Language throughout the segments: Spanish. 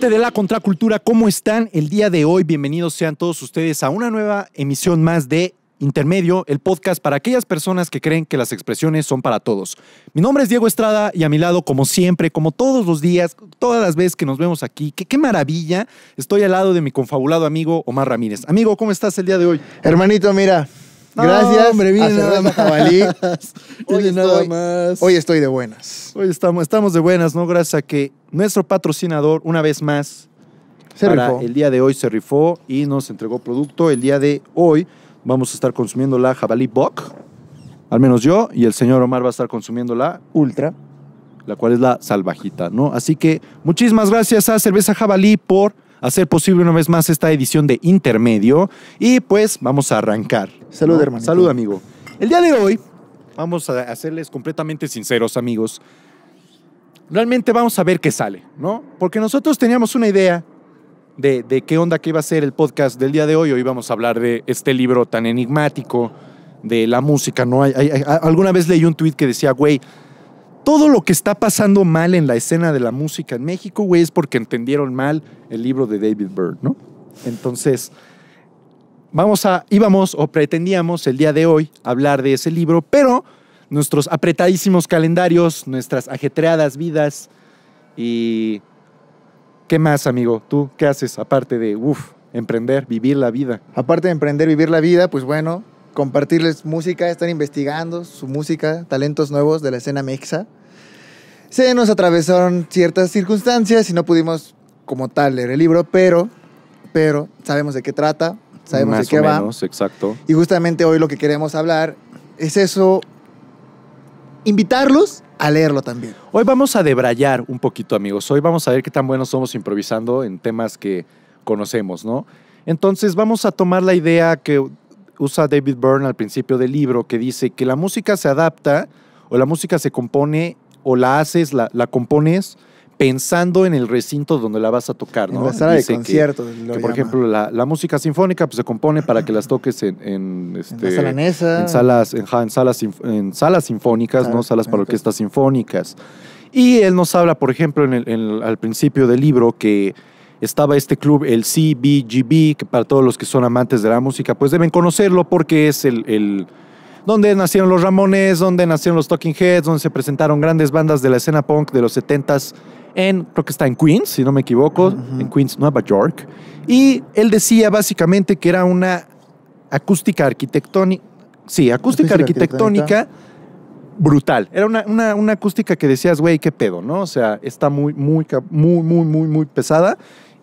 de la contracultura, ¿cómo están el día de hoy? Bienvenidos sean todos ustedes a una nueva emisión más de Intermedio, el podcast para aquellas personas que creen que las expresiones son para todos. Mi nombre es Diego Estrada y a mi lado, como siempre, como todos los días, todas las veces que nos vemos aquí, qué qué maravilla, estoy al lado de mi confabulado amigo Omar Ramírez. Amigo, ¿cómo estás el día de hoy? Hermanito, mira. gracias, hombre, bien, hoy, estoy, de buenas. Hoy estamos, estamos de buenas, ¿no? Gracias a que nuestro patrocinador, una vez más, el día de hoy se rifó y nos entregó producto. El día de hoy vamos a estar consumiendo la Jabalí Buck, al menos yo, y el señor Omar va a estar consumiendo la Ultra, la cual es la salvajita, ¿no? Así que muchísimas gracias a Cerveza Jabalí por hacer posible una vez más esta edición de Intermedio. Y pues vamos a arrancar. Salud, hermano. Salud, amigo. El día de hoy, vamos a hacerles completamente sinceros, amigos realmente vamos a ver qué sale, ¿no? Porque nosotros teníamos una idea de, qué onda que iba a ser el podcast del día de hoy. Hoy vamos a hablar de este libro tan enigmático, de la música, ¿no? Hay, alguna vez leí un tweet que decía, güey, todo lo que está pasando mal en la escena de la música en México, güey, es porque entendieron mal el libro de David Byrne, ¿no? Entonces, vamos a, íbamos o pretendíamos el día de hoy hablar de ese libro, pero nuestros apretadísimos calendarios, nuestras ajetreadas vidas y... ¿Qué más, amigo? ¿Tú qué haces aparte de, uff, emprender, vivir la vida? Aparte de emprender, vivir la vida, pues bueno, compartirles música, estar investigando su música, talentos nuevos de la escena mexa. Se nos atravesaron ciertas circunstancias y no pudimos como tal leer el libro, pero, pero sabemos de qué trata, sabemos de qué o va. exacto. Y justamente hoy lo que queremos hablar es eso invitarlos a leerlo también. Hoy vamos a debrayar un poquito, amigos. Hoy vamos a ver qué tan buenos somos improvisando en temas que conocemos, ¿no? Entonces vamos a tomar la idea que usa David Byrne al principio del libro, que dice que la música se adapta o la música se compone o la haces, la, la compones pensando en el recinto donde la vas a tocar, ¿no? En la sala de conciertos. Que, por ejemplo, la, música sinfónica pues, se compone para que las toques en, en, en este, salas, en, salas, en salas sinfónicas, ¿no? Salas para orquestas sinfónicas. Y él nos habla, por ejemplo, en el, al principio del libro que estaba este club, el CBGB, que para todos los que son amantes de la música, pues deben conocerlo porque es el, el donde nacieron los Ramones, donde nacieron los Talking Heads, donde se presentaron grandes bandas de la escena punk de los 70s en, creo que está en Queens, si no me equivoco, en Queens, Nueva York. Y él decía básicamente que era una acústica arquitectónica, sí, acústica, arquitectónica, brutal. Era una, acústica que decías, güey, qué pedo, ¿no? O sea, está muy, muy, muy, muy, muy, muy pesada.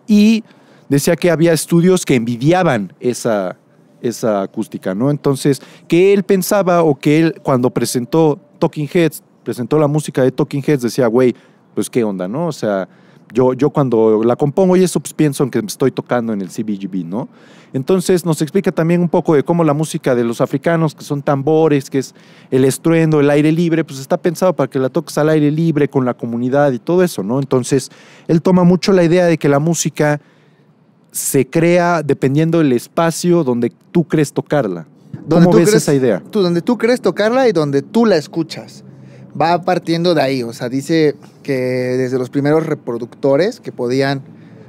Y decía que había estudios que envidiaban esa, esa acústica, ¿no? Entonces, que él pensaba o que él cuando presentó Talking Heads, presentó la música de Talking Heads, decía, güey, pues qué onda, ¿no? O sea, yo, yo cuando la compongo y eso pues, pienso en que estoy tocando en el CBGB, ¿no? Entonces nos explica también un poco de cómo la música de los africanos, que son tambores, que es el estruendo, el aire libre, pues está pensado para que la toques al aire libre, con la comunidad y todo eso, ¿no? Entonces él toma mucho la idea de que la música se crea dependiendo del espacio donde tú crees tocarla. ¿Cómo ves esa idea? Tú, donde tú crees tocarla y donde tú la escuchas. Va partiendo de ahí, o sea, dice que desde los primeros reproductores que podían,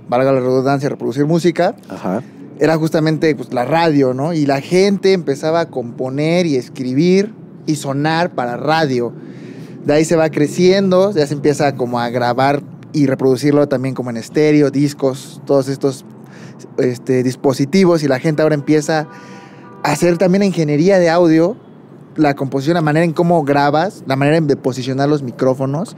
valga la redundancia, reproducir música, era justamente pues, la radio, ¿no? Y la gente empezaba a componer y escribir y sonar para radio. De ahí se va creciendo, ya se empieza como a grabar y reproducirlo también como en estéreo, discos, todos estos este, dispositivos y la gente ahora empieza a hacer también ingeniería de audio, la composición, la manera en cómo grabas, la manera de posicionar los micrófonos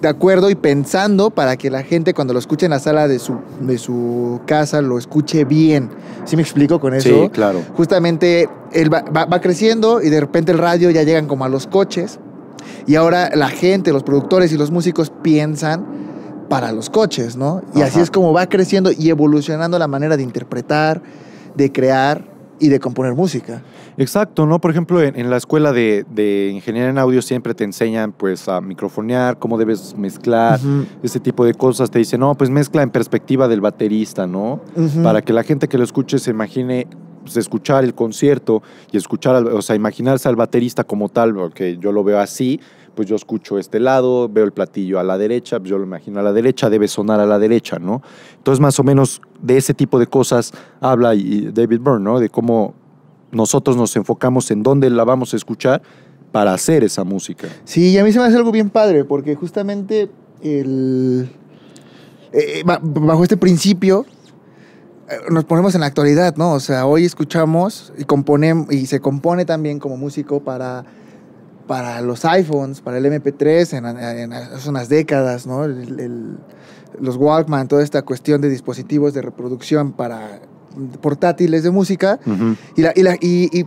de, acuerdo y pensando para que la gente cuando lo escuche en la sala de su, casa lo escuche bien. ¿Sí me explico con eso? Sí, claro. Justamente va, creciendo y de repente el radio ya llegan como a los coches y ahora la gente, los productores y los músicos piensan para los coches, ¿no? Y así es como va creciendo y evolucionando la manera de interpretar, de crear y de componer música. Exacto, ¿no? Por ejemplo, en, la escuela de, de, ingeniería en audio siempre te enseñan pues a microfonear, cómo debes mezclar, ese tipo de cosas. Te dicen, no, pues mezcla en perspectiva del baterista, ¿no? Para que la gente que lo escuche se imagine pues, escuchar el concierto y escuchar, o sea, imaginarse al baterista como tal, porque yo lo veo así, pues yo escucho este lado, veo el platillo a la derecha, pues yo lo imagino a la derecha, debe sonar a la derecha, ¿no? Entonces, más o menos de ese tipo de cosas habla David Byrne, ¿no? De cómo nosotros nos enfocamos en dónde la vamos a escuchar para hacer esa música. Sí, y a mí se me hace algo bien padre, porque justamente el, eh, eh, bajo este principio eh, nos ponemos en la actualidad, ¿no? O sea, hoy escuchamos y componemos y se compone también como músico para para los iPhones, para el MP3, en, hace unas décadas, ¿no? los Walkman, toda esta cuestión de dispositivos de reproducción para portátiles de música y, la, y, la, y,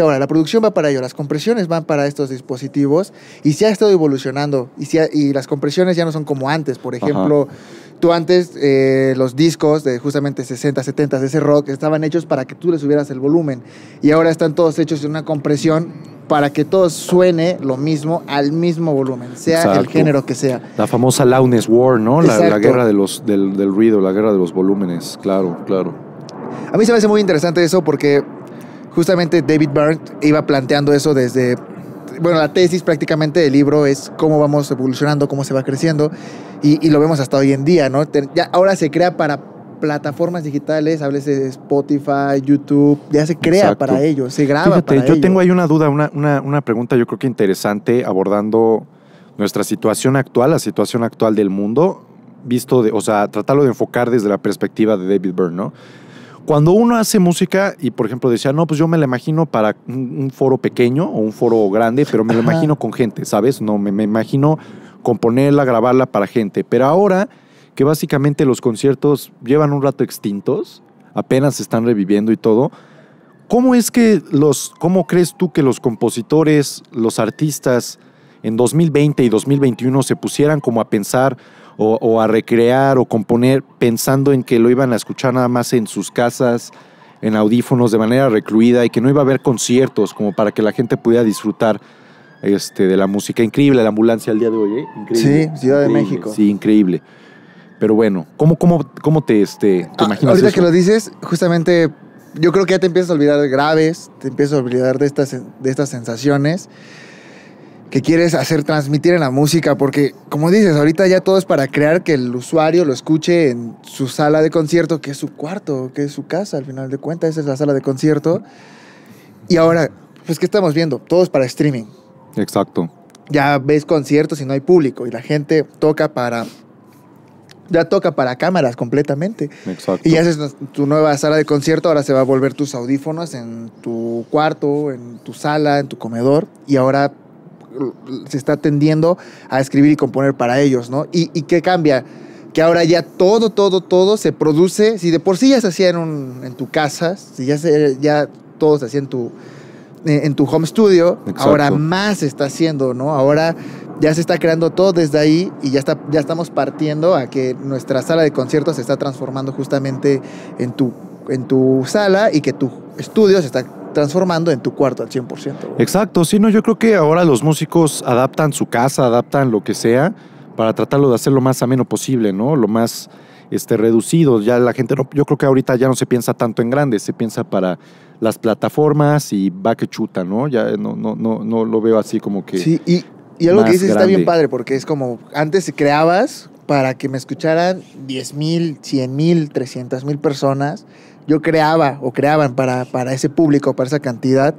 ahora, la producción va para ello, las compresiones van para estos dispositivos y se ha estado evolucionando y, y las compresiones ya no son como antes, por ejemplo... Tú antes, eh, los discos de justamente 60, 70 de ese rock estaban hechos para que tú les subieras el volumen. Y ahora están todos hechos en una compresión para que todo suene lo mismo al mismo volumen, sea el género que sea. La famosa Loudness War, ¿no? La, guerra de los, del, del ruido, la guerra de los volúmenes, claro, claro. A mí se me hace muy interesante eso porque justamente David Byrne iba planteando eso desde, bueno, la tesis prácticamente del libro es cómo vamos evolucionando, cómo se va creciendo y, lo vemos hasta hoy en día, ¿no? Ya, ahora se crea para plataformas digitales, hables de Spotify, YouTube, ya se crea para ellos se graba para ellos yo tengo ahí una duda, una, una pregunta yo creo que interesante abordando nuestra situación actual, la situación actual del mundo, visto, de, o sea, tratarlo de enfocar desde la perspectiva de David Byrne, ¿no? Cuando uno hace música y, por ejemplo, decía, no, pues yo me la imagino para un, foro pequeño o un foro grande, pero me la imagino con gente, ¿sabes? No, me, me imagino componerla, grabarla para gente. Pero ahora que básicamente los conciertos llevan un rato extintos, apenas se están reviviendo y todo, ¿cómo es que los, cómo crees tú que los compositores, los artistas en 2020 y 2021 se pusieran como a pensar, o, a recrear o componer pensando en que lo iban a escuchar nada más en sus casas, en audífonos de manera recluida y que no iba a haber conciertos como para que la gente pudiera disfrutar este, de la música. Increíble la ambulancia al día de hoy, ¿eh? Sí, Ciudad de México. Sí, increíble. Pero bueno, ¿cómo, cómo, cómo te, este, te ah, imaginas? Ahorita que lo dices, justamente yo creo que ya te empiezas a olvidar de graves, te empiezas a olvidar de estas, de estas sensaciones que quieres hacer transmitir en la música, porque como dices, ahorita ya todo es para crear que el usuario lo escuche en su sala de concierto, que es su cuarto, que es su casa, al final de cuentas, esa es la sala de concierto. Y ahora, pues, ¿qué estamos viendo? Todo es para streaming. Exacto. Ya ves conciertos y no hay público, y la gente toca para... Ya toca para cámaras completamente. Exacto. Y haces tu nueva sala de concierto, ahora se va a volver tus audífonos en tu cuarto, en tu sala, en tu comedor, y ahora se está tendiendo a escribir y componer para ellos, ¿no? ¿Y, qué cambia? Que ahora ya todo, todo, todo se produce, si de por sí ya se hacía en, tu casa, si ya, se, ya todo se hacía en tu, en tu home studio, ahora más se está haciendo, ¿no? Ahora ya se está creando todo desde ahí y ya, ya estamos partiendo a que nuestra sala de conciertos se está transformando justamente en tu, en tu sala y que tu estudio se está transformando en tu cuarto al 100%. Exacto, sí, yo creo que ahora los músicos adaptan su casa, adaptan lo que sea para tratarlo de hacer lo más ameno posible, ¿no? Lo más este, reducido. Ya la gente, no, yo creo que ahorita ya no se piensa tanto en grande, se piensa para las plataformas y va que chuta, ¿no? Ya no, no, no, no lo veo así como que. Sí, y, algo que dices está bien padre, porque es como antes se creabas para que me escucharan 10 mil, 100 mil, 300 mil personas. Yo creaba o creaban para, para ese público, para esa cantidad.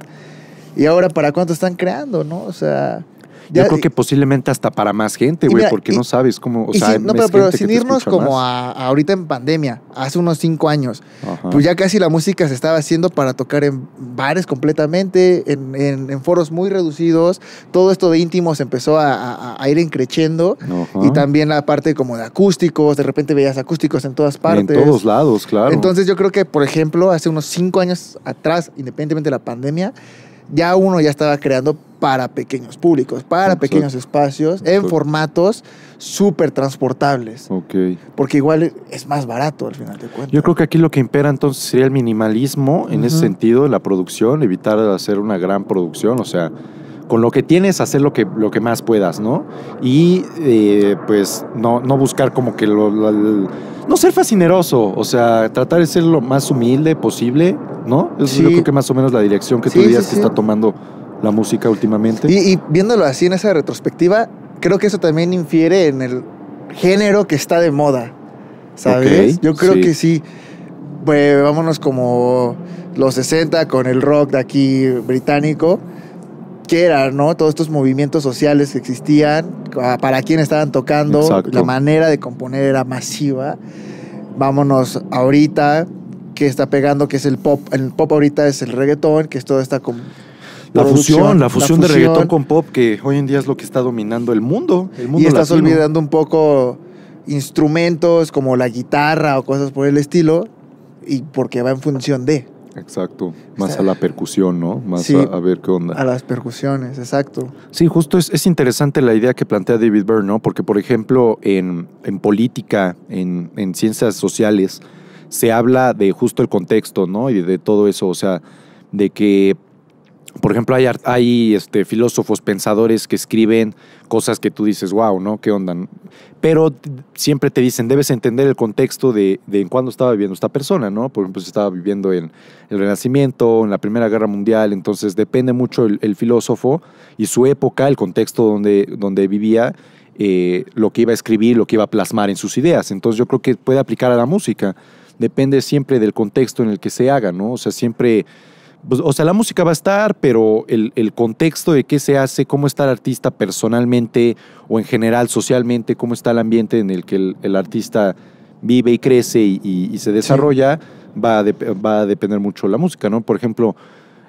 Y ahora, ¿para cuánto están creando, no? O sea... Yo creo que posiblemente hasta para más gente, güey, porque no sabes cómo. O sea, no, pero, sin irnos como a, ahorita en pandemia, hace unos cinco años, pues ya casi la música se estaba haciendo para tocar en bares completamente, en, foros muy reducidos. Todo esto de íntimos empezó a, a ir encreciendo. Y también la parte como de acústicos, de repente veías acústicos en todas partes. En todos lados, claro. Entonces yo creo que, por ejemplo, hace unos cinco años atrás, independientemente de la pandemia, ya uno ya estaba creando para pequeños públicos, para pequeños espacios, en formatos súper transportables. Ok. Porque igual es más barato al final de cuentas. Yo creo que aquí lo que impera entonces sería el minimalismo en ese sentido, la producción, evitar hacer una gran producción, o sea, con lo que tienes hacer lo que, lo que más puedas, ¿no? Y eh, pues no, no buscar como que lo, no ser fascineroso, o sea, tratar de ser lo más humilde posible ¿no? yo creo que más o menos la dirección que todavía se está tomando la música últimamente. Y, viéndolo así en esa retrospectiva, creo que eso también infiere en el género que está de moda, ¿sabes? yo creo que sí. Pues, vámonos como los 60 con el rock de aquí británico, que era, ¿no? Todos estos movimientos sociales que existían, ah, para quién estaban tocando, la manera de componer era masiva. Vámonos ahorita que está pegando, que es el pop. El pop ahorita es el reggaetón, que es toda esta como la fusión, la fusión, de reggaetón con pop, que hoy en día es lo que está dominando el mundo. y estás olvidando un poco instrumentos como la guitarra o cosas por el estilo, y porque va en función de. Exacto, más a la percusión, ¿no? Más a, ver qué onda. A las percusiones, exacto. Sí, justo es, interesante la idea que plantea David Byrne, ¿no? Porque, por ejemplo, en, política, en, en ciencias sociales, se habla de justo el contexto, ¿no? Y de todo eso, o sea, de que, por ejemplo, hay, hay este, filósofos, pensadores que escriben cosas que tú dices, wow, ¿no? ¿Qué onda? Pero siempre te dicen, debes entender el contexto de, en cuándo estaba viviendo esta persona, ¿no? Por ejemplo, si estaba viviendo en el Renacimiento, en la Primera Guerra Mundial, entonces depende mucho el, filósofo y su época, el contexto donde, donde vivía. Eh, lo que iba a escribir, lo que iba a plasmar en sus ideas. Entonces yo creo que puede aplicar a la música depende siempre del contexto en el que se haga, ¿no? O sea, siempre, pues, o sea, la música va a estar, pero el, contexto de qué se hace, cómo está el artista personalmente o en general socialmente, cómo está el ambiente en el que el, artista vive y crece y, se desarrolla, va, a depender mucho la música, ¿no? Por ejemplo,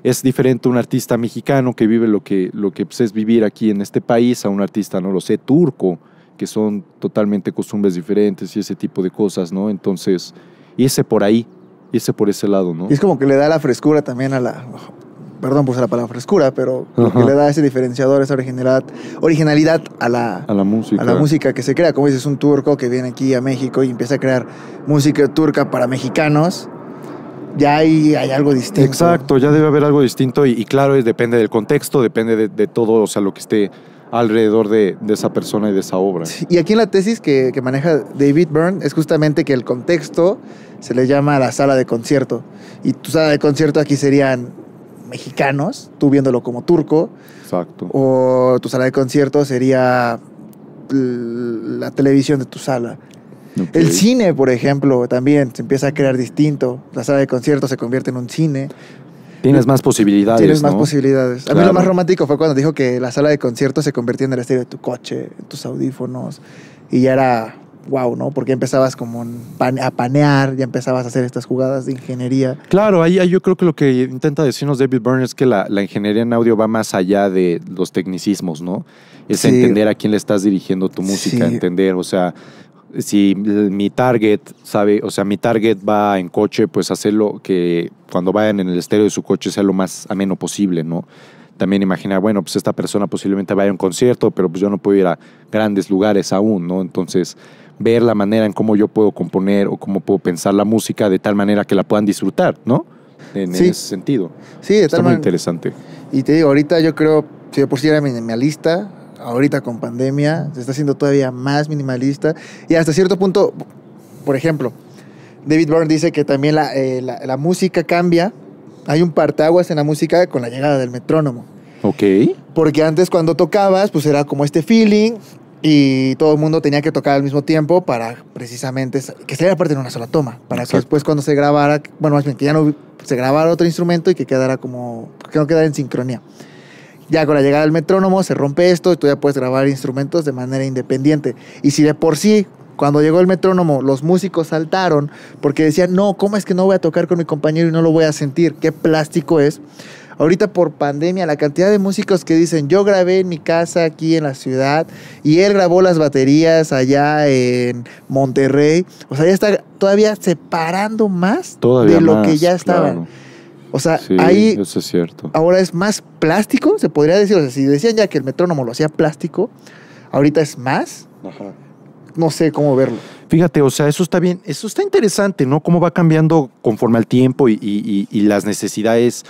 es diferente un artista mexicano que vive lo que, lo que pues, es vivir aquí en este país a un artista, no lo sé, turco, que son totalmente costumbres diferentes y ese tipo de cosas, ¿no? Entonces, y ese por ahí, ese por ese lado, ¿no? Y es como que le da la frescura también a la. Perdón por usar la palabra frescura, pero lo que le da ese diferenciador, esa originalidad, originalidad a la, a la música. A la música que se crea. Como dices, un turco que viene aquí a México y empieza a crear música turca para mexicanos ya hay, hay, algo distinto. Exacto, ya debe haber algo distinto y, claro, es, depende del contexto, depende de, de, todo, o sea, lo que esté alrededor de, esa persona y de esa obra. Y aquí en la tesis que, maneja David Byrne es justamente que el contexto se le llama la sala de concierto. Y tu sala de concierto aquí serían mexicanos, tú viéndolo como turco. Exacto. O tu sala de concierto sería la televisión de tu sala. El cine, por ejemplo, también se empieza a crear distinto. La sala de concierto se convierte en un cine. Tienes más posibilidades. Tienes más posibilidades. A mí lo más romántico fue cuando dijo que la sala de conciertos se convirtió en el estilo de tu coche, en tus audífonos. Y ya era wow, ¿no? Porque empezabas como a panear, ya empezabas a hacer estas jugadas de ingeniería. Claro, ahí, yo creo que lo que intenta decirnos David Byrne es que la, ingeniería en audio va más allá de los tecnicismos, ¿no? Es entender a quién le estás dirigiendo tu música, entender, o sea, si mi target sabe, o sea, mi target va en coche, pues hacerlo que cuando vayan en el estéreo de su coche sea lo más ameno posible, ¿no? También imaginar, bueno, pues esta persona posiblemente vaya a un concierto, pero pues yo no puedo ir a grandes lugares aún, ¿no? Entonces, ver la manera en cómo yo puedo componer o cómo puedo pensar la música de tal manera que la puedan disfrutar, ¿no? En ese sentido. Sí, de Está muy interesante. Y te digo, ahorita yo creo, si yo pusiera mi ahorita con pandemia, se está haciendo todavía más minimalista y hasta cierto punto, por ejemplo, David Byrne dice que también eh, la, la, música cambia, hay un parteaguas en la música con la llegada del metrónomo. Ok. Porque antes cuando tocabas, pues era como este feeling y todo el mundo tenía que tocar al mismo tiempo para precisamente que saliera parte en una sola toma, para eso que después cuando se grabara, bueno, más bien que ya no se grabara otro instrumento y que quedara como, que no quedara en sincronía. Ya con la llegada del metrónomo se rompe esto y tú ya puedes grabar instrumentos de manera independiente. Y si de por sí cuando llegó el metrónomo, los músicos saltaron porque decían, no, ¿cómo es que no voy a tocar con mi compañero y no lo voy a sentir? ¿Qué plástico es? Ahorita por pandemia, la cantidad de músicos que dicen, yo grabé en mi casa aquí en la ciudad y él grabó las baterías allá en Monterrey. O sea, ya está todavía separando más de lo que ya estaban. O sea, ahí. Eso es cierto. Ahora es más plástico, se podría decir. O sea, si decían ya que el metrónomo lo hacía plástico, ahorita es más. No sé cómo verlo. Fíjate, o sea, eso está bien, eso está interesante, ¿no? Cómo va cambiando conforme al tiempo y las necesidades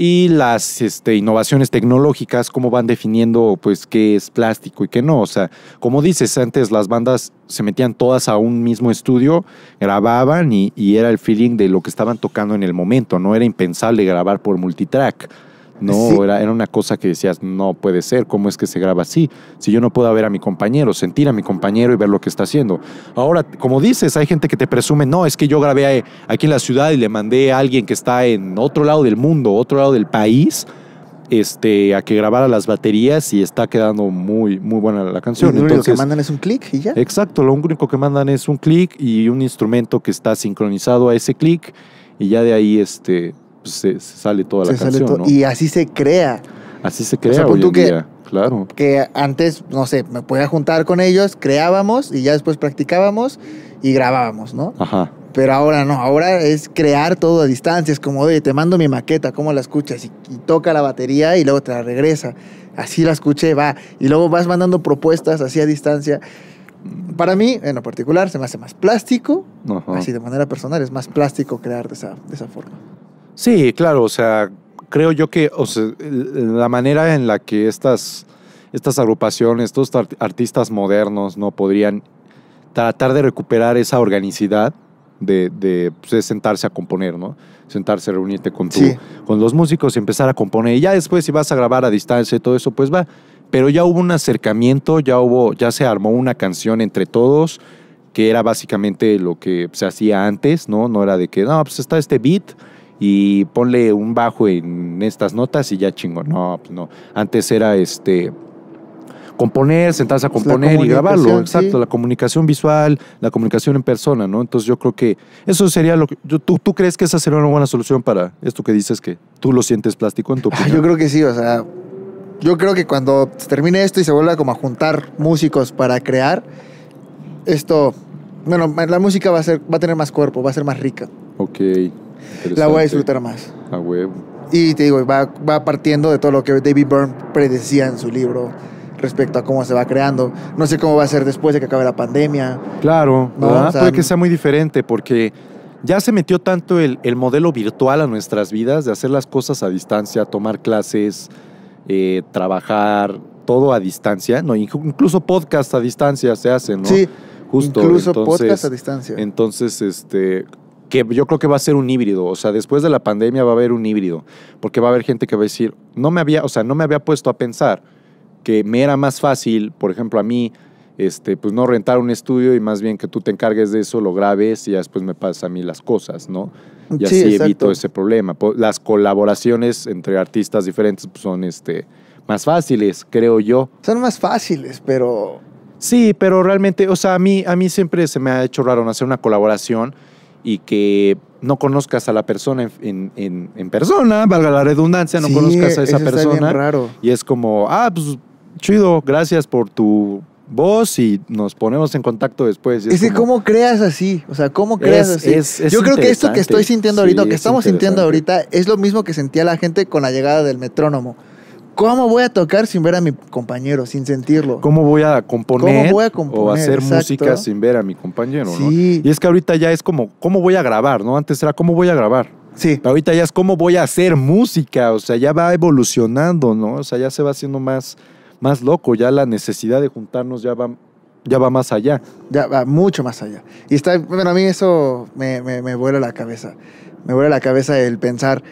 y las este, innovaciones tecnológicas, cómo van definiendo pues qué es plástico y qué no. O sea, como dices, antes las bandas se metían todas a un mismo estudio, grababan y era el feeling de lo que estaban tocando en el momento, no era impensable grabar por multitrack. No, era, una cosa que decías, no puede ser, ¿cómo es que se graba así? Si yo no puedo ver a mi compañero, sentir a mi compañero y ver lo que está haciendo. Ahora, como dices, hay gente que te presume, no, es que yo grabé aquí en la ciudad y le mandé a alguien que está en otro lado del mundo, otro lado del país, este, a que grabara las baterías y está quedando muy, muy buena la canción. lo único que mandan es un clic y ya. Exacto, lo único que mandan es un clic y un instrumento que está sincronizado a ese clic y ya de ahí este, pues, se, sale toda la canción. Y así se crea. Así se crea Claro. Que antes, no sé, me podía juntar con ellos, creábamos y ya después practicábamos y grabábamos, ¿no? Ajá. Pero ahora no, ahora es crear todo a distancia. Es como, oye, te mando mi maqueta, ¿cómo la escuchas? Y, toca la batería y luego te la regresa. Así la escuché, va. Y luego vas mandando propuestas así a distancia. Para mí, en lo particular, se me hace más plástico. Así de manera personal, es más plástico crear de esa, de esa forma. Sí, claro, o sea, creo yo que la manera en la que estas, estas agrupaciones, estos artistas modernos, ¿no? Podrían tratar de recuperar esa organicidad de, de, pues, sentarse a componer, ¿no? Sentarse, reunirte con, sí. con los músicos y empezar a componer. Y ya después, si vas a grabar a distancia y todo eso, pues va. Pero ya hubo un acercamiento, ya hubo, ya se armó una canción entre todos, que era básicamente lo que se hacía antes, ¿no? No era de que, no, pues está este beat, y ponle un bajo en estas notas y ya chingo. No, pues no. Antes era este componer, sentarse a pues componer y grabarlo. Exacto, la comunicación visual, la comunicación en persona, ¿no? Entonces yo creo que eso sería lo que... ¿tú, crees que esa sería una buena solución para esto que dices que tú lo sientes plástico en tu opinión? yo creo que sí, o sea, yo creo que cuando termine esto y se vuelva como a juntar músicos para crear, esto... Bueno, la música va a, ser, va a tener más cuerpo, va a ser más rica. Ok la voy a disfrutar más. Y te digo, va, partiendo de todo lo que David Byrne predecía en su libro respecto a cómo se va creando. No sé cómo va a ser después de que acabe la pandemia. Claro, puede que sea muy diferente porque ya se metió tanto el, modelo virtual a nuestras vidas, de hacer las cosas a distancia, tomar clases, eh, trabajar, todo a distancia, no, incluso podcast a distancia se hacen, ¿no? Sí, justo. Incluso podcast a distancia. Entonces, este, que yo creo que va a ser un híbrido, o sea, después de la pandemia va a haber un híbrido, porque va a haber gente que va a decir, no me había, o sea, no me había puesto a pensar que me era más fácil, por ejemplo, a mí, este, pues no rentar un estudio y más bien que tú te encargues de eso, lo grabes y ya después me pasa a mí las cosas, ¿no? Y así evito ese problema. Las colaboraciones entre artistas diferentes pues, son este, más fáciles, creo yo. Son más fáciles, pero... Sí, pero realmente, o sea, a mí, a mí siempre se me ha hecho raro hacer una colaboración y que no conozcas a la persona en, persona, valga la redundancia, no conozcas a esa persona. Y es como, ah, pues chido, gracias por tu voz y nos ponemos en contacto después. Es, cómo creas así, o sea, cómo creas así. Yo creo que esto que estoy sintiendo ahorita, que estamos sintiendo ahorita, es lo mismo que sentía la gente con la llegada del metrónomo. ¿Cómo voy a tocar sin ver a mi compañero, sin sentirlo? ¿Cómo voy a componer, o hacer música sin ver a mi compañero? Sí. Y es que ahorita ya es como, ¿cómo voy a grabar? ¿no? Antes era, ¿cómo voy a grabar? Sí. Pero ahorita ya es cómo voy a hacer música, o sea, ya va evolucionando, ¿no? O sea, ya se va haciendo más, más loco, ya la necesidad de juntarnos ya va, ya va más allá. Ya va mucho más allá. Y está, bueno, a mí eso me, me, me vuela la cabeza. Me vuela la cabeza el pensar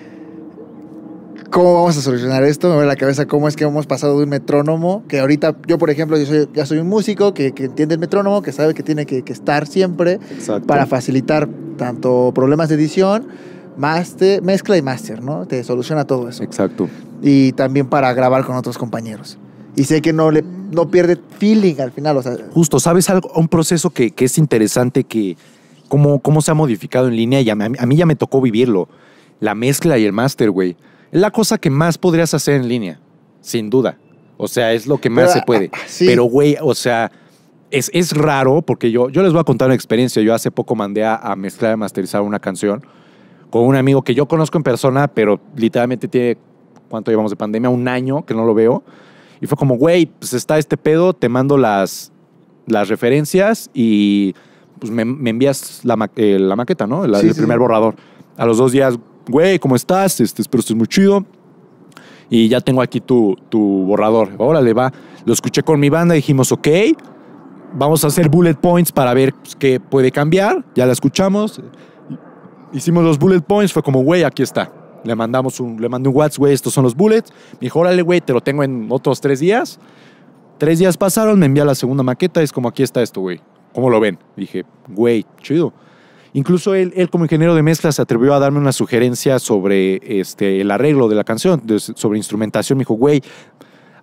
¿Cómo vamos a solucionar esto? Me a la cabeza cómo es que hemos pasado de un metrónomo, que ahorita yo, por ejemplo, yo soy, ya soy un músico que, entiende el metrónomo, que sabe que tiene que, estar siempre para facilitar tanto problemas de edición, master, mezcla y máster, ¿no? Te soluciona todo eso. Exacto. Y también para grabar con otros compañeros. Y sé que no, le, no pierde feeling al final. Justo, ¿sabes algo? Un proceso que, es interesante, que cómo, cómo se ha modificado en línea y a mí, a mí ya me tocó vivirlo. La mezcla y el máster, güey la cosa que más podrías hacer en línea, sin duda. O sea, es lo que más se ah, puede. Ah, pero, güey, o sea, es, raro porque yo, yo les voy a contar una experiencia. Yo hace poco mandé a, mezclar y masterizar una canción con un amigo que yo conozco en persona, pero literalmente tiene, ¿cuánto llevamos de pandemia? Un año que no lo veo. Y fue como, güey, pues está este pedo, te mando las, las referencias y pues me, envías eh, la, maqueta, ¿no? el primer borrador. A los dos días güey, ¿cómo estás? Este, espero estés muy chido. Y ya tengo aquí tu, tu borrador. Órale, va. Lo escuché con mi banda, dijimos, ok, vamos a hacer bullet points para ver pues, qué puede cambiar. Ya la escuchamos. Hicimos los bullet points, fue como, güey, aquí está. Le mandamos un, le mandé un WhatsApp, güey, estos son los bullets. Me dijo, órale, güey, te lo tengo en otros tres días. Tres días pasaron, me envía la segunda maqueta, es como, aquí está esto, güey. ¿Cómo lo ven? Dije, güey, chido. Incluso él, él como ingeniero de mezcla se atrevió a darme una sugerencia sobre este, el arreglo de la canción, sobre instrumentación. Me dijo, güey,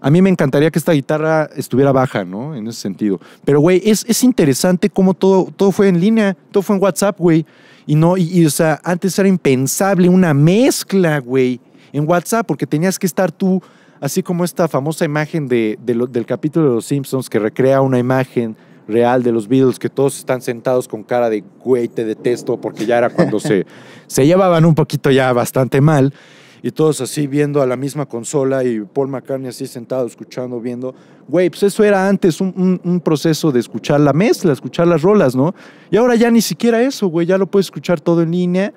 a mí me encantaría que esta guitarra estuviera baja, ¿no? En ese sentido. Pero, güey, es, es, interesante cómo todo, todo fue en línea, todo fue en WhatsApp, güey. Y no, y, o sea, antes era impensable una mezcla, güey, en WhatsApp, porque tenías que estar tú, así como esta famosa imagen de, del capítulo de Los Simpsons que recrea una imagen real de los Beatles, que todos están sentados con cara de güey, te detesto, porque ya era cuando se, se llevaban un poquito ya bastante mal, y todos así viendo a la misma consola y Paul McCartney así sentado, escuchando, viendo. Güey, pues eso era antes un, proceso de escuchar la mezcla, escuchar las rolas, ¿no? Y ahora ya ni siquiera eso, güey, ya lo puedes escuchar todo en línea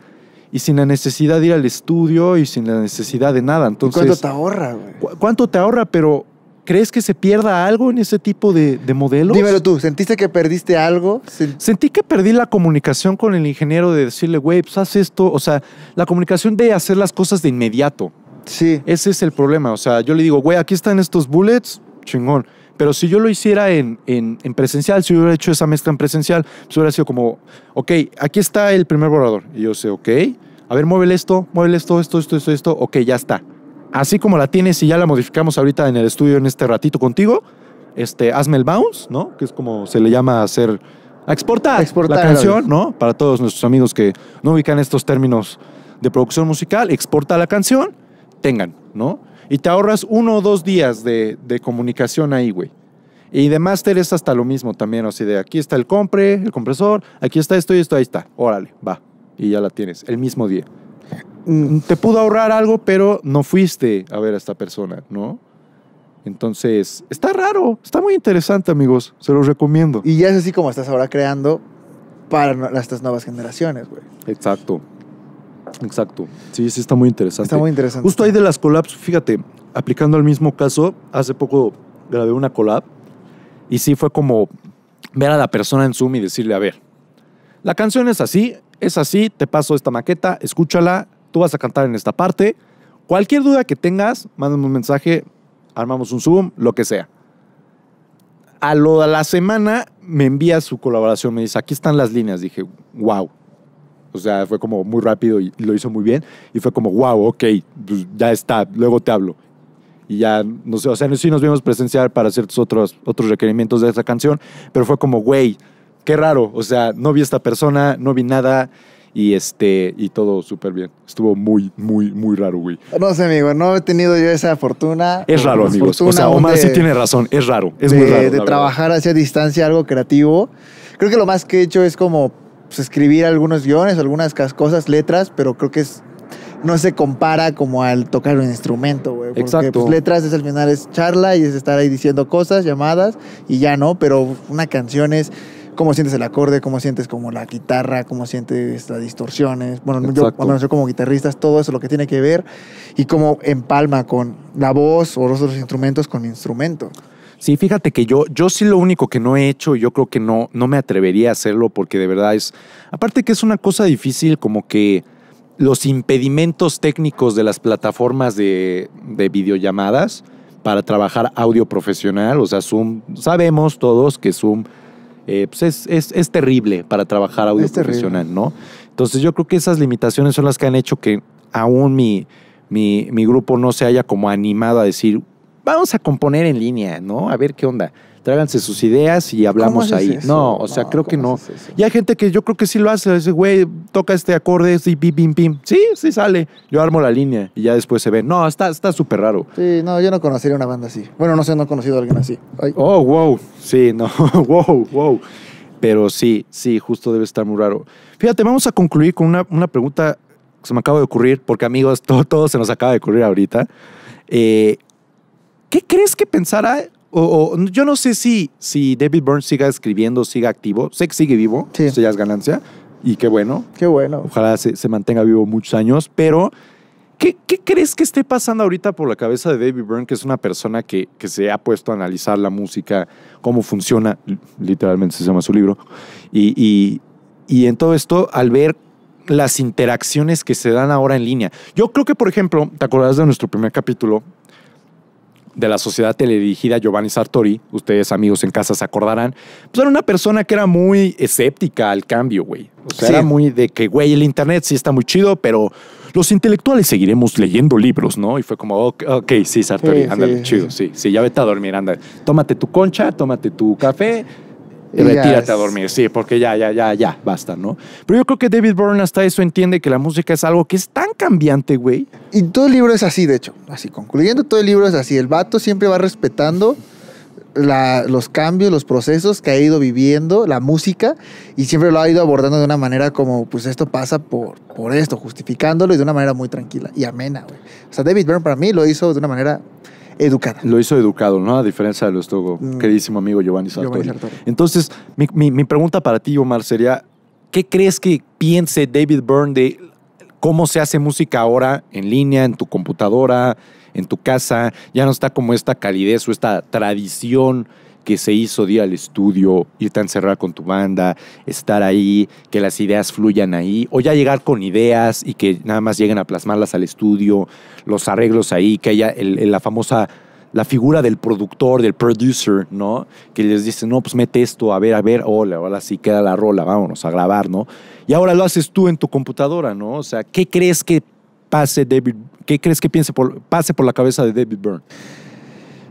y sin la necesidad de ir al estudio y sin la necesidad de nada. Entonces, ¿Cuánto te ahorra, güey? ¿Cuánto te ahorra? Pero ¿Crees que se pierda algo en ese tipo de, de modelos? Dímelo tú, ¿sentiste que perdiste algo? Sentí que perdí la comunicación con el ingeniero de decirle, güey, pues haz esto. O sea, la comunicación de hacer las cosas de inmediato. Sí. Ese es el problema. O sea, yo le digo, güey, aquí están estos bullets, chingón. Pero si yo lo hiciera en, en, presencial, si hubiera hecho esa mezcla en presencial, pues hubiera sido como, ok, aquí está el primer borrador. Y yo sé, ok, a ver, muévele esto, muévele esto, esto, esto, esto, esto, ok, ya está así como la tienes y ya la modificamos ahorita en el estudio en este ratito contigo, este, hazme el bounce, ¿no? Que es como se le llama hacer, a exportar, la canción, ¿no? Para todos nuestros amigos que no ubican estos términos de producción musical, exporta la canción, tengan, ¿no? Y te ahorras uno o dos días de, de comunicación ahí, güey. Y de máster es hasta lo mismo también, así de aquí está el compre, el compresor, aquí está esto y esto, ahí está, órale, va. Y ya la tienes, el mismo día. Mm, te pudo ahorrar algo, pero no fuiste a ver a esta persona, ¿no? Entonces, está raro, está muy interesante, amigos, se los recomiendo. Y ya es así como estás ahora creando para estas nuevas generaciones, güey. Exacto. Exacto. Sí, sí, está muy interesante. Está muy interesante. Justo ahí de las collabs, fíjate, aplicando al mismo caso, hace poco grabé una collab y sí fue como ver a la persona en Zoom y decirle, a ver, la canción es así, es así, te paso esta maqueta, escúchala, tú vas a cantar en esta parte. Cualquier duda que tengas, mándame un mensaje, armamos un Zoom, lo que sea. A lo de la semana me envía su colaboración, me dice, aquí están las líneas. Dije, wow. O sea, fue como muy rápido y lo hizo muy bien. Y fue como, wow, ok, pues ya está, luego te hablo. Y ya, no sé, o sea, sí nos vimos presenciar para ciertos otros, otros requerimientos de esa canción, pero fue como, güey, qué raro, o sea, no vi a esta persona, no vi nada y este y todo súper bien. Estuvo muy muy muy raro, güey. No sé, amigo, no he tenido yo esa fortuna. Es raro, amigos. O sea, Omar sí tiene razón, es raro, es muy raro. De trabajar hacia distancia algo creativo. Creo que lo más que he hecho es como pues, escribir algunos guiones, algunas cosas, letras, pero creo que es no se compara como al tocar un instrumento, güey. Pues, Exacto. Pues, letras es al final es charla y es estar ahí diciendo cosas, llamadas y ya no, pero una canción es cómo sientes el acorde, cómo sientes como la guitarra, cómo sientes las distorsiones. Bueno, yo, como guitarrista todo eso lo que tiene que ver y cómo empalma con la voz o los otros instrumentos con mi instrumento. Sí, fíjate que yo, yo sí lo único que no he hecho y yo creo que no, no me atrevería a hacerlo porque de verdad es, aparte que es una cosa difícil como que los impedimentos técnicos de las plataformas de, de videollamadas para trabajar audio profesional, o sea, Zoom, sabemos todos que Zoom eh, pues es, es, es, terrible para trabajar audio profesional, ¿no? Entonces yo creo que esas limitaciones son las que han hecho que aún mi, mi, mi grupo no se haya como animado a decir, vamos a componer en línea, ¿no? A ver qué onda. Tráiganse sus ideas y hablamos ahí. No, o sea, creo que no. Y hay gente que yo creo que sí lo hace, ese güey toca este acorde, sí pim, pim, pim. Sí, sí sale. Yo armo la línea y ya después se ve. No, está súper raro. Sí, no, yo no conocería una banda así. Bueno, no sé, no he conocido a alguien así. Oh, wow. Sí, no, wow, wow. Pero sí, sí, justo debe estar muy raro. Fíjate, vamos a concluir con una, pregunta que se me acaba de ocurrir, porque amigos, todo, todo se nos acaba de ocurrir ahorita. Eh, ¿Qué crees que pensará? O, yo no sé si, si David Byrne siga escribiendo, siga activo. Sé que sigue vivo, sí. ya es ganancia. Y qué bueno. Qué bueno. Ojalá se, mantenga vivo muchos años. Pero, ¿qué, crees que esté pasando ahorita por la cabeza de David Byrne, que es una persona que, se ha puesto a analizar la música, cómo funciona, literalmente se llama su libro, y, en todo esto, al ver las interacciones que se dan ahora en línea. Yo creo que, por ejemplo, te acordás de nuestro primer capítulo de la sociedad teledirigida Giovanni Sartori, ustedes amigos en casa se acordarán, pues era una persona que era muy escéptica al cambio, güey. O sea, era muy de que, güey, el Internet sí está muy chido, pero los intelectuales seguiremos leyendo libros, ¿no? Y fue como, ok, okay sí, Sartori, chido, sí, sí, ya vete a dormir, ándale. Tómate tu concha, tómate tu café y retírate a dormir, sí, porque ya, ya, ya, ya, basta, ¿no? Pero yo creo que David Byrne hasta eso entiende que la música es algo que es tan cambiante, güey. Y todo el libro es así, de hecho, así, concluyendo, todo el libro es así, el vato siempre va respetando los cambios, los procesos que ha ido viviendo, la música, y siempre lo ha ido abordando de una manera como, pues esto pasa por, por esto, justificándolo y de una manera muy tranquila y amena, güey. O sea, David Byrne para mí lo hizo de una manera lo hizo educado, ¿no? A diferencia de nuestro estuvo mm. queridísimo amigo Giovanni Sartori. Entonces, mi, mi pregunta para ti, Omar, sería, ¿qué crees que piense David Byrne de cómo se hace música ahora en línea, en tu computadora, en tu casa? Ya no está como esta calidez o esta tradición que se hizo día al estudio, irte a encerrar con tu banda, estar ahí, que las ideas fluyan ahí, o ya llegar con ideas y que nada más lleguen a plasmarlas al estudio, los arreglos ahí, que haya la famosa la figura del productor, del producer, ¿no? Que les dice, no, pues mete esto, a ver, a ver, hola, hola, sí queda la rola, vámonos a grabar, ¿no? Y ahora lo haces tú en tu computadora, ¿no? O sea, ¿qué crees que pase David, qué crees que piense pase por la cabeza de David Byrne?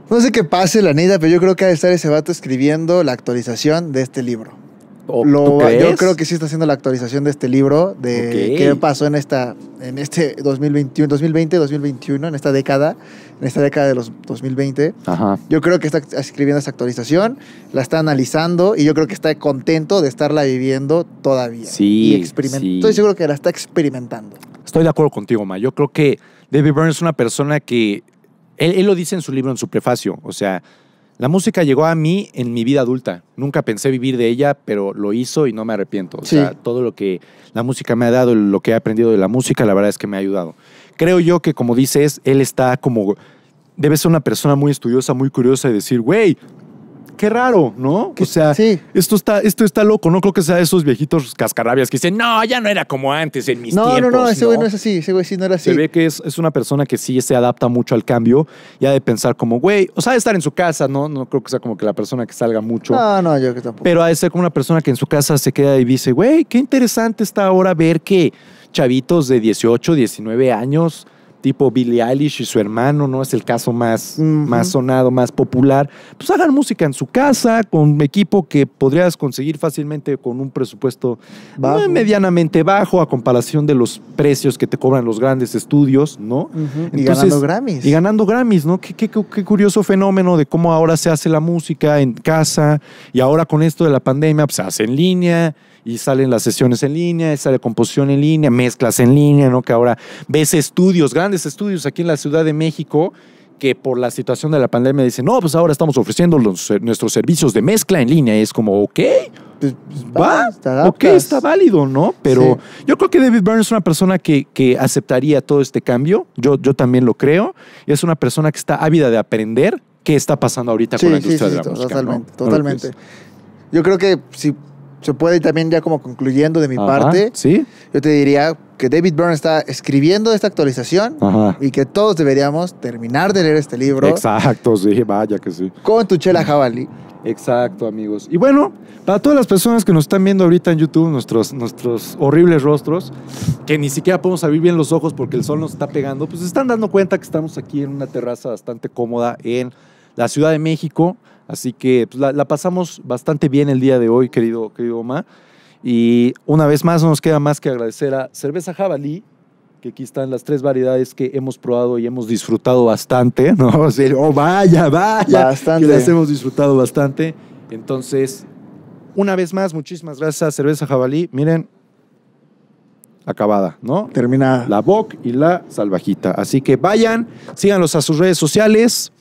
No sé qué pase, la neta, pero yo creo que ha de estar ese vato escribiendo la actualización de este libro. Lo, Yo creo que sí está haciendo la actualización de este libro, de qué pasó en, esta, en este 2021, 2020, 2021, en esta década, en esta década de los 2020. Ajá. Yo creo que está escribiendo esa actualización, la está analizando y yo creo que está contento de estarla viviendo todavía. Sí, y sí. Estoy seguro que la está experimentando. Estoy de acuerdo contigo, Ma. Yo creo que David Byrne es una persona que él, lo dice en su libro, en su prefacio. O sea, la música llegó a mí en mi vida adulta. Nunca pensé vivir de ella, pero lo hizo y no me arrepiento. O sea, todo lo que la música me ha dado, lo que he aprendido de la música, la verdad es que me ha ayudado. Creo yo que, como dices, él está como... Debe ser una persona muy estudiosa, muy curiosa y decir, güey, qué raro, ¿no? O sea, sí. esto, está, esto está loco. No creo que sea esos viejitos cascarrabias que dicen, no, ya no era como antes en mis tiempos. No, no, no, ese güey no es así, ese güey sí no era así. Se ve que es, una persona que sí se adapta mucho al cambio y ha de pensar como, güey, o sea, de estar en su casa, ¿no? No creo que sea como que la persona que salga mucho. No, no, yo que tampoco. Pero ha de ser como una persona que en su casa se queda y dice, güey, qué interesante está ahora ver que chavitos de 18, 19 años tipo Billie Eilish y su hermano, ¿no? Es el caso más, más sonado, más popular. Pues hagan música en su casa, con un equipo que podrías conseguir fácilmente con un presupuesto eh, medianamente bajo a comparación de los precios que te cobran los grandes estudios, ¿no? y ganando Grammys. Y ganando Grammys, ¿no? Qué, qué, curioso fenómeno de cómo ahora se hace la música en casa y ahora con esto de la pandemia, pues se hace en línea y salen las sesiones en línea, sale composición en línea, mezclas en línea, ¿no? Que ahora ves estudios, grandes estudios aquí en la Ciudad de México que por la situación de la pandemia dicen, no, pues ahora estamos ofreciendo eh, nuestros servicios de mezcla en línea. es como, ok, pues, va, ok, está válido, ¿no? Pero yo creo que David Byrne es una persona que, que, aceptaría todo este cambio, yo, yo también lo creo, y es una persona que está ávida de aprender qué está pasando ahorita con la industria de la música. Totalmente, totalmente. yo creo que si se puede también ya como concluyendo de mi parte, yo te diría que David Byrne está escribiendo esta actualización y que todos deberíamos terminar de leer este libro. Exacto, sí, vaya que sí. Con tu chela jabalí. Exacto, amigos. Y bueno, para todas las personas que nos están viendo ahorita en YouTube, nuestros, nuestros horribles rostros, que ni siquiera podemos abrir bien los ojos porque el sol nos está pegando, pues están dando cuenta que estamos aquí en una terraza bastante cómoda en la Ciudad de México. Así que pues, la, pasamos bastante bien el día de hoy, querido, querido Oma. Y una vez más, no nos queda más que agradecer a Cerveza Jabalí, que aquí están las tres variedades que hemos probado y hemos disfrutado bastante, ¿no? oh, vaya, vaya. Bastante. las hemos disfrutado bastante. Entonces, una vez más, muchísimas gracias a Cerveza Jabalí. Miren, acabada, ¿no? Terminada. La Boc y la Salvajita. Así que vayan, síganlos a sus redes sociales,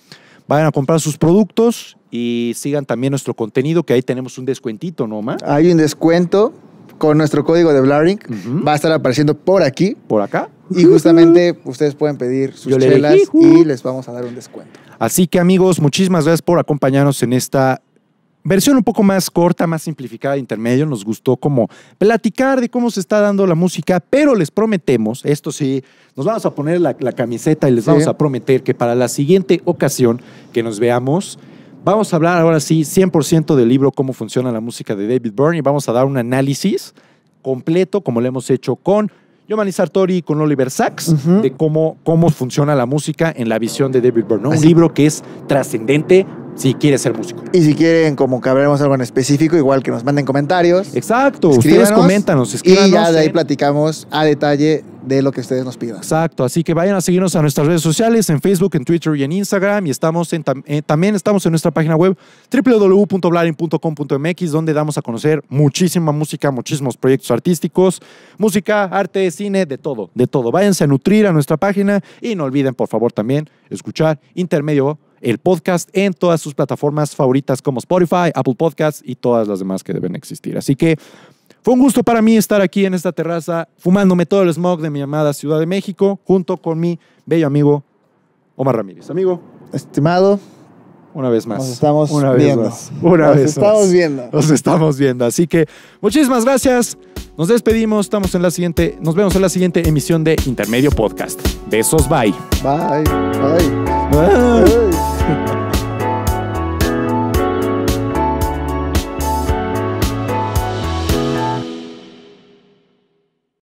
vayan a comprar sus productos y sigan también nuestro contenido, que ahí tenemos un descuentito, ¿no, Hay un descuento con nuestro código de Blaring. Va a estar apareciendo por aquí. Por acá. Y justamente ustedes pueden pedir sus y les vamos a dar un descuento. Así que amigos, muchísimas gracias por acompañarnos en esta versión un poco más corta, más simplificada de intermedio. Nos gustó como platicar de cómo se está dando la música, pero les prometemos, esto sí, nos vamos a poner la, camiseta y les vamos a prometer que para la siguiente ocasión que nos veamos, Vamos a hablar ahora sí 100% del libro Cómo funciona la música de David Byrne y vamos a dar un análisis completo, como lo hemos hecho con Giovanni Sartori y con Oliver Sacks, de cómo, cómo funciona la música en la visión de David Byrne. Un libro que es trascendente, si quieres ser músico. Y si quieren, como que hablemos algo en específico, igual que nos manden comentarios. Exacto, ustedes coméntanos, escríbanos. Y ya de ahí platicamos a detalle de lo que ustedes nos pidan. Exacto, así que vayan a seguirnos a nuestras redes sociales, en Facebook, en Twitter y en Instagram. Y estamos en, eh, también estamos en nuestra página web www.blaring.com.mx, donde damos a conocer muchísima música, muchísimos proyectos artísticos, música, arte, cine, de todo, de todo. Váyanse a nutrir a nuestra página y no olviden, por favor, también escuchar Intermedio el podcast en todas sus plataformas favoritas como Spotify, Apple Podcasts y todas las demás que deben existir. Así que fue un gusto para mí estar aquí en esta terraza fumándome todo el smog de mi amada Ciudad de México junto con mi bello amigo Omar Ramírez. Amigo. Estimado. Una vez más. Nos estamos una viendo. Más. nos estamos viendo. Nos estamos viendo. Así que muchísimas gracias. Nos despedimos. Estamos en la siguiente. Nos vemos en la siguiente emisión de Intermedio Podcast. Besos. Bye. Bye. bye. bye. 哼。